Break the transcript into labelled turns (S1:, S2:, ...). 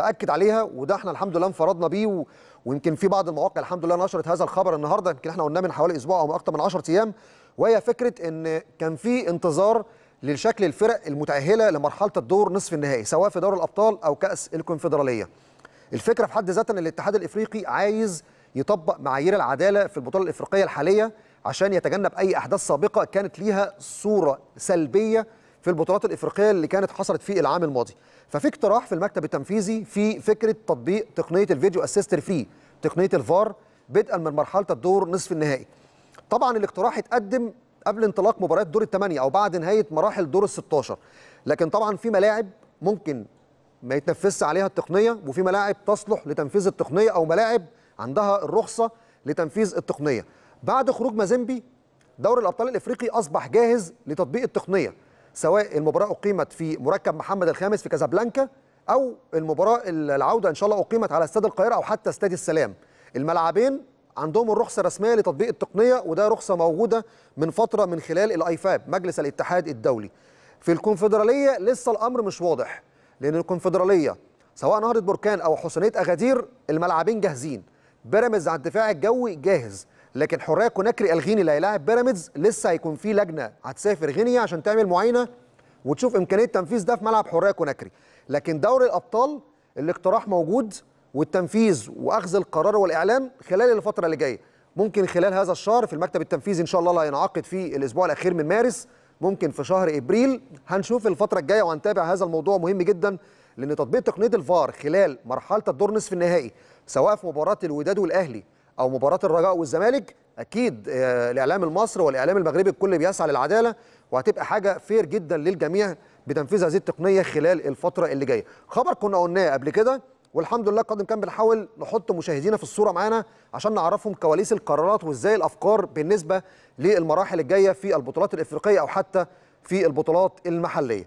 S1: باكد عليها وده احنا الحمد لله انفردنا بيه ويمكن في بعض المواقع الحمد لله نشرت هذا الخبر النهارده يمكن احنا قلناه من حوالي اسبوع او اكتر من 10 ايام وهي فكره ان كان في انتظار لشكل الفرق المتاهله لمرحله الدور نصف النهائي سواء في دوري الابطال او كاس الكونفدراليه. الفكره في حد ذاتها ان الاتحاد الافريقي عايز يطبق معايير العداله في البطوله الافريقيه الحاليه عشان يتجنب اي احداث سابقه كانت ليها صوره سلبيه في البطولات الافريقيه اللي كانت حصلت في العام الماضي ففي اقتراح في المكتب التنفيذي في فكره تطبيق تقنيه الفيديو اسيست فري تقنيه الفار بدءا من مرحله الدور نصف النهائي طبعا الاقتراح اتقدم قبل انطلاق مباريات دور الثمانيه او بعد نهايه مراحل دور ال 16 لكن طبعا في ملاعب ممكن ما يتنفذش عليها التقنيه وفي ملاعب تصلح لتنفيذ التقنيه او ملاعب عندها الرخصه لتنفيذ التقنيه بعد خروج مازيمبي دوري الابطال الافريقي اصبح جاهز لتطبيق التقنيه سواء المباراه اقيمت في مركب محمد الخامس في كازابلانكا او المباراه العوده ان شاء الله اقيمت على استاد القاهره او حتى استاد السلام الملعبين عندهم الرخصه الرسميه لتطبيق التقنيه وده رخصه موجوده من فتره من خلال الايفاب مجلس الاتحاد الدولي في الكونفدراليه لسه الامر مش واضح لان الكونفدراليه سواء نهضه بركان او حسينيه اغادير الملعبين جاهزين بيراميدز على الدفاع الجوي جاهز لكن حريه كوناكري الغيني اللي هيلاعب بيراميدز لسه هيكون في لجنه هتسافر غينيا عشان تعمل معاينه وتشوف امكانيه تنفيذ ده في ملعب حريه كوناكري لكن دوري الابطال الاقتراح موجود والتنفيذ واخذ القرار والاعلام خلال الفتره اللي جايه ممكن خلال هذا الشهر في المكتب التنفيذي ان شاء الله اللي هينعقد في الاسبوع الاخير من مارس ممكن في شهر ابريل هنشوف الفتره الجايه وهنتابع هذا الموضوع مهم جدا لان تطبيق تقنيه الفار خلال مرحله الدور نصف النهائي سواء في مباراه الوداد والاهلي او مباراه الرجاء والزمالك اكيد آه، الاعلام المصري والاعلام المغربي الكل بيسعى للعداله وهتبقى حاجه فير جدا للجميع بتنفيذ هذه التقنيه خلال الفتره اللي جايه خبر كنا قلناه قبل كده والحمد لله قادم كان بنحاول نحط مشاهدينا في الصوره معانا عشان نعرفهم كواليس القرارات وازاي الافكار بالنسبه للمراحل الجايه في البطولات الافريقيه او حتى في البطولات المحليه